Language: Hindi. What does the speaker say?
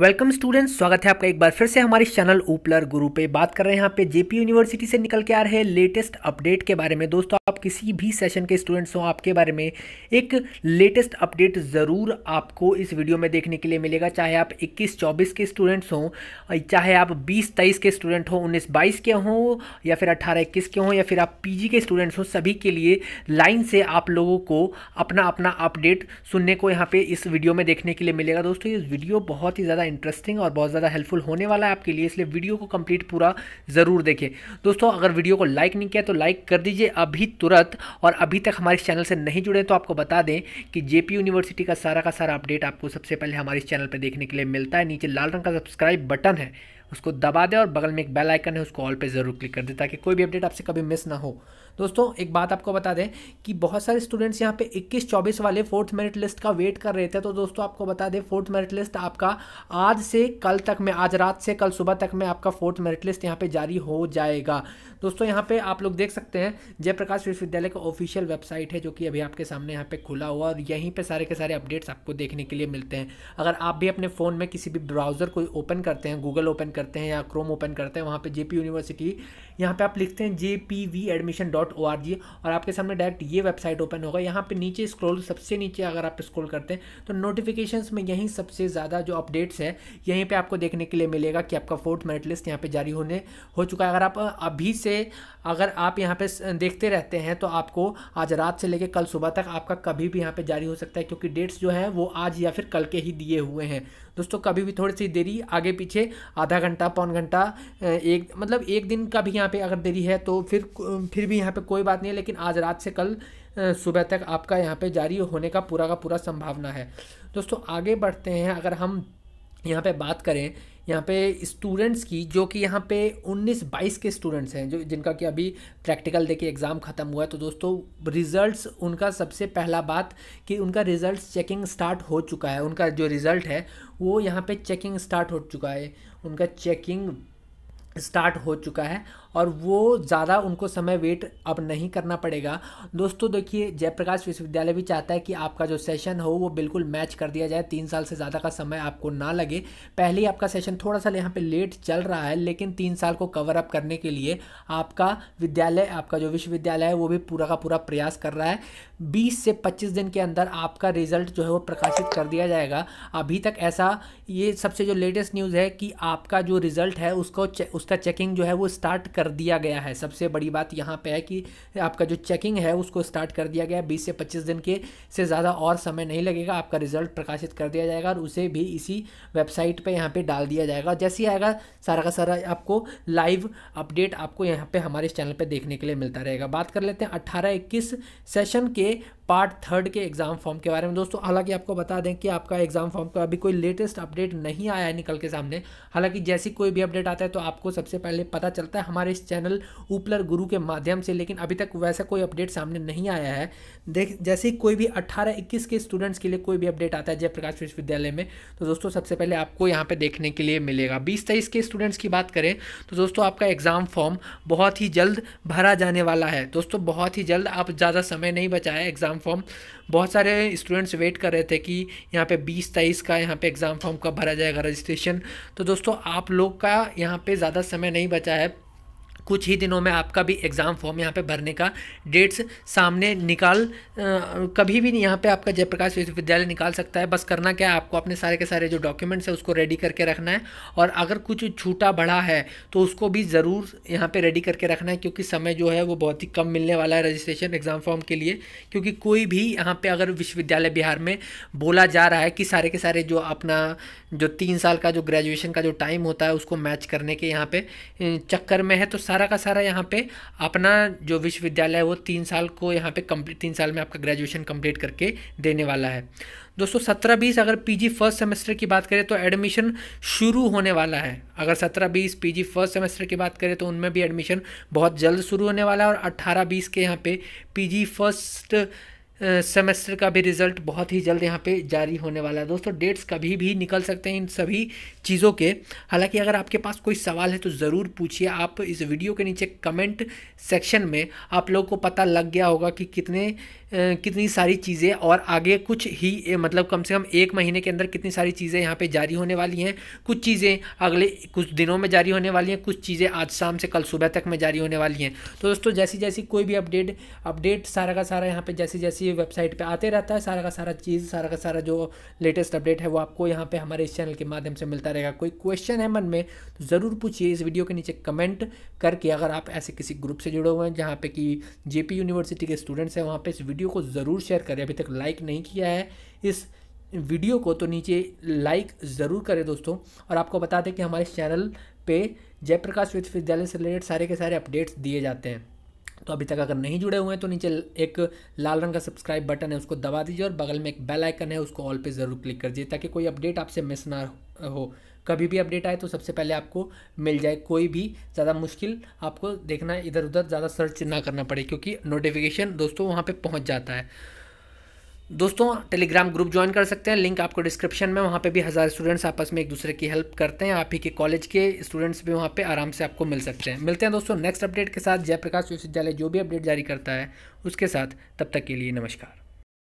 वेलकम स्टूडेंट्स स्वागत है आपका एक बार फिर से हमारे चैनल ऊपलर गुरु पे बात कर रहे हैं यहाँ पे जेपी यूनिवर्सिटी से निकल के आ रहे लेटेस्ट अपडेट के बारे में दोस्तों आप किसी भी सेशन के स्टूडेंट्स हो आपके बारे में एक लेटेस्ट अपडेट ज़रूर आपको इस वीडियो में देखने के लिए मिलेगा चाहे आप इक्कीस चौबीस के स्टूडेंट्स हों चाहे आप बीस तेईस के स्टूडेंट हों उन्नीस बाईस के हों या फिर अट्ठारह इक्कीस के हों या फिर आप पी के स्टूडेंट्स हों सभी के लिए लाइन से आप लोगों को अपना अपना अपडेट सुनने को यहाँ पर इस वीडियो में देखने के लिए मिलेगा दोस्तों ये वीडियो बहुत ही ज़्यादा ज़्यादा इंटरेस्टिंग और बहुत ज़्यादा हेल्पफुल होने वाला है आपके लिए इसलिए वीडियो को कंप्लीट पूरा ज़रूर देखें दोस्तों अगर वीडियो को लाइक नहीं किया तो लाइक कर दीजिए अभी तुरंत और अभी तक हमारे चैनल से नहीं जुड़े तो आपको बता दें कि जे यूनिवर्सिटी का सारा का सारा अपडेट आपको सबसे पहले हमारे चैनल पर देखने के लिए मिलता है नीचे लाल रंग का सब्सक्राइब बटन है उसको दबा दें और बगल में एक बेल आइकन है उसको ऑल पे ज़रूर क्लिक कर दें ताकि कोई भी अपडेट आपसे कभी मिस ना हो दोस्तों एक बात आपको बता दें कि बहुत सारे स्टूडेंट्स यहाँ पे 21 24 वाले फोर्थ मेरिट लिस्ट का वेट कर रहे थे तो दोस्तों आपको बता दें फोर्थ मेरिट लिस्ट आपका आज से कल तक में आज रात से कल सुबह तक में आपका फोर्थ मेरिट लिस्ट यहाँ पर जारी हो जाएगा दोस्तों यहाँ पर आप लोग देख सकते हैं जयप्रकाश विश्वविद्यालय का ऑफिशियल वेबसाइट है जो कि अभी आपके सामने यहाँ पर खुला हुआ और यहीं पर सारे के सारे अपडेट्स आपको देखने के लिए मिलते हैं अगर आप भी अपने फ़ोन में किसी भी ब्राउज़र को ओपन करते हैं गूगल ओपन करते हैं या क्रोम ओपन करते हैं वहाँ पर जे यूनिवर्सिटी यहाँ पे आप लिखते हैं J P V admission dot O R G और आपके सामने डायरेक्ट ये वेबसाइट ओपन होगा यहाँ पे नीचे स्क्रॉल सबसे नीचे अगर आप स्क्रॉल करते हैं तो नोटिफिकेशन में यहीं सबसे ज़्यादा जो अपडेट्स है यहीं पर आपको देखने के लिए मिलेगा कि आपका फोर्थ मेरिट लिस्ट यहाँ पर जारी होने हो चुका है अगर आप अभी से अगर आप यहाँ पर देखते रहते हैं तो आपको आज रात से लेकर कल सुबह तक आपका कभी भी यहाँ पर जारी हो सकता है क्योंकि डेट्स जो है वो आज या फिर कल के ही दिए हुए हैं दोस्तों कभी भी थोड़ी सी देरी आगे पीछे आधा घंटा पौन घंटा एक मतलब एक दिन का भी यहाँ यहाँ पे अगर देरी है तो फिर फिर भी यहाँ पे कोई बात नहीं है लेकिन आज रात से कल सुबह तक आपका यहाँ पे जारी होने का पूरा का पूरा संभावना है दोस्तों आगे बढ़ते हैं अगर हम यहाँ पे बात करें यहाँ पे स्टूडेंट्स की जो कि यहाँ पे 19-22 के स्टूडेंट्स हैं जो जिनका कि अभी प्रैक्टिकल देके एग्ज़ाम ख़त्म हुआ है तो दोस्तों रिज़ल्ट्स उनका सबसे पहला बात कि उनका रिज़ल्ट्स चेकिंग स्टार्ट हो चुका है उनका जो रिज़ल्ट है वो यहाँ पे चेकिंग स्टार्ट हो चुका है उनका चेकिंग स्टार्ट हो चुका है और वो ज़्यादा उनको समय वेट अब नहीं करना पड़ेगा दोस्तों देखिए जयप्रकाश विश्वविद्यालय भी चाहता है कि आपका जो सेशन हो वो बिल्कुल मैच कर दिया जाए तीन साल से ज़्यादा का समय आपको ना लगे पहले ही आपका सेशन थोड़ा सा यहाँ पे लेट चल रहा है लेकिन तीन साल को कवर अप करने के लिए आपका विद्यालय आपका जो विश्वविद्यालय है वो भी पूरा का पूरा प्रयास कर रहा है बीस से पच्चीस दिन के अंदर आपका रिजल्ट जो है वो प्रकाशित कर दिया जाएगा अभी तक ऐसा ये सबसे जो लेटेस्ट न्यूज़ है कि आपका जो रिज़ल्ट है उसको उसका चेकिंग जो है वो स्टार्ट कर दिया गया है सबसे बड़ी बात यहाँ पे है कि आपका जो चेकिंग है उसको स्टार्ट कर दिया गया है बीस से पच्चीस दिन के से ज़्यादा और समय नहीं लगेगा आपका रिजल्ट प्रकाशित कर दिया जाएगा और उसे भी इसी वेबसाइट पर यहाँ पर डाल दिया जाएगा जैसे ही आएगा सारा का सारा आपको लाइव अपडेट आपको यहाँ पर हमारे इस चैनल पर देखने के लिए मिलता रहेगा बात कर लेते हैं अट्ठारह इक्कीस सेशन के पार्ट थर्ड के एग्ज़ाम फॉर्म के बारे में दोस्तों हालांकि आपको बता दें कि आपका एग्ज़ाम फॉर्म का अभी कोई लेटेस्ट अपडेट नहीं आया है निकल के सामने हालांकि जैसी कोई भी अपडेट आता है तो आपको सबसे पहले पता चलता है हमारे इस चैनल उपलर गुरु के माध्यम से लेकिन अभी तक वैसा कोई अपडेट सामने नहीं आया है देख जैसे कोई भी अट्ठारह इक्कीस के स्टूडेंट्स के लिए कोई भी अपडेट आता है जयप्रकाश विश्वविद्यालय में तो दोस्तों सबसे पहले आपको यहाँ पर देखने के लिए मिलेगा बीस तेईस के स्टूडेंट्स की बात करें तो दोस्तों आपका एग्ज़ाम फॉर्म बहुत ही जल्द भरा जाने वाला है दोस्तों बहुत ही जल्द आप ज़्यादा समय नहीं बचाए एग्ज़ाम एग्ज़ाम फॉर्म बहुत सारे स्टूडेंट्स वेट कर रहे थे कि यहाँ पे बीस तेईस का यहाँ पे एग्ज़ाम फॉर्म कब भरा जाएगा रजिस्ट्रेशन तो दोस्तों आप लोग का यहाँ पे ज़्यादा समय नहीं बचा है कुछ ही दिनों में आपका भी एग्ज़ाम फॉर्म यहाँ पे भरने का डेट्स सामने निकाल आ, कभी भी नहीं यहाँ पे आपका जयप्रकाश विश्वविद्यालय निकाल सकता है बस करना क्या है आपको अपने सारे के सारे जो डॉक्यूमेंट्स है उसको रेडी करके रखना है और अगर कुछ छूटा बढ़ा है तो उसको भी ज़रूर यहाँ पर रेडी करके रखना है क्योंकि समय जो है वो बहुत ही कम मिलने वाला है रजिस्ट्रेशन एग्ज़ाम फॉर्म के लिए क्योंकि कोई भी यहाँ पर अगर विश्वविद्यालय बिहार में बोला जा रहा है कि सारे के सारे जो अपना जो तीन साल का जो ग्रेजुएशन का जो टाइम होता है उसको मैच करने के यहाँ पर चक्कर में है तो सारा का सारा यहाँ पे अपना जो विश्वविद्यालय है वो तीन साल को यहाँ पे कंप्लीट तीन साल में आपका ग्रेजुएशन कंप्लीट करके देने वाला है दोस्तों सत्रह बीस अगर पीजी फर्स्ट सेमेस्टर की बात करें तो एडमिशन शुरू होने वाला है अगर सत्रह बीस पीजी फर्स्ट सेमेस्टर की बात करें तो उनमें भी एडमिशन बहुत जल्द शुरू होने वाला है और अट्ठारह बीस के यहाँ पे पीजी फर्स्ट सेमेस्टर का भी रिज़ल्ट बहुत ही जल्द यहाँ पे जारी होने वाला है दोस्तों डेट्स कभी भी निकल सकते हैं इन सभी चीज़ों के हालांकि अगर आपके पास कोई सवाल है तो ज़रूर पूछिए आप इस वीडियो के नीचे कमेंट सेक्शन में आप लोगों को पता लग गया होगा कि कितने कितनी सारी चीज़ें और आगे कुछ ही मतलब कम से कम एक महीने के अंदर कितनी सारी चीज़ें यहाँ पर जारी होने वाली हैं कुछ चीज़ें अगले कुछ दिनों में जारी होने वाली हैं कुछ चीज़ें आज शाम से कल सुबह तक में जारी होने वाली हैं तो दोस्तों जैसी जैसी कोई भी अपडेट अपडेट सारा का सारा यहाँ पर जैसी जैसी इसी वेबसाइट पे आते रहता है सारा का सारा चीज़ सारा का सारा जो लेटेस्ट अपडेट है वो आपको यहाँ पे हमारे इस चैनल के माध्यम से मिलता रहेगा कोई क्वेश्चन है मन में तो ज़रूर पूछिए इस वीडियो के नीचे कमेंट करके अगर आप ऐसे किसी ग्रुप से जुड़े हुए हैं जहाँ पर कि जे यूनिवर्सिटी के स्टूडेंट्स हैं वहाँ पर इस वीडियो को ज़रूर शेयर करें अभी तक लाइक नहीं किया है इस वीडियो को तो नीचे लाइक ज़रूर करें दोस्तों और आपको बता दें कि हमारे चैनल पे जयप्रकाश विश्वविद्यालय से रिलेटेड सारे के सारे अपडेट्स दिए जाते हैं तो अभी तक अगर नहीं जुड़े हुए हैं तो नीचे एक लाल रंग का सब्सक्राइब बटन है उसको दबा दीजिए और बगल में एक बेल आइकन है उसको ऑल पे ज़रूर क्लिक कर दीजिए ताकि कोई अपडेट आपसे मिस ना हो कभी भी अपडेट आए तो सबसे पहले आपको मिल जाए कोई भी ज़्यादा मुश्किल आपको देखना इधर उधर ज़्यादा सर्च ना करना पड़े क्योंकि नोटिफिकेशन दोस्तों वहाँ पर पहुँच जाता है दोस्तों टेलीग्राम ग्रुप ज्वाइन कर सकते हैं लिंक आपको डिस्क्रिप्शन में वहाँ पे भी हज़ार स्टूडेंट्स आपस में एक दूसरे की हेल्प करते हैं आप ही के कॉलेज के स्टूडेंट्स भी वहाँ पे आराम से आपको मिल सकते हैं मिलते हैं दोस्तों नेक्स्ट अपडेट के साथ जयप्रकाश विश्वविद्यालय जो भी अपडेट जारी करता है उसके साथ तब तक के लिए नमस्कार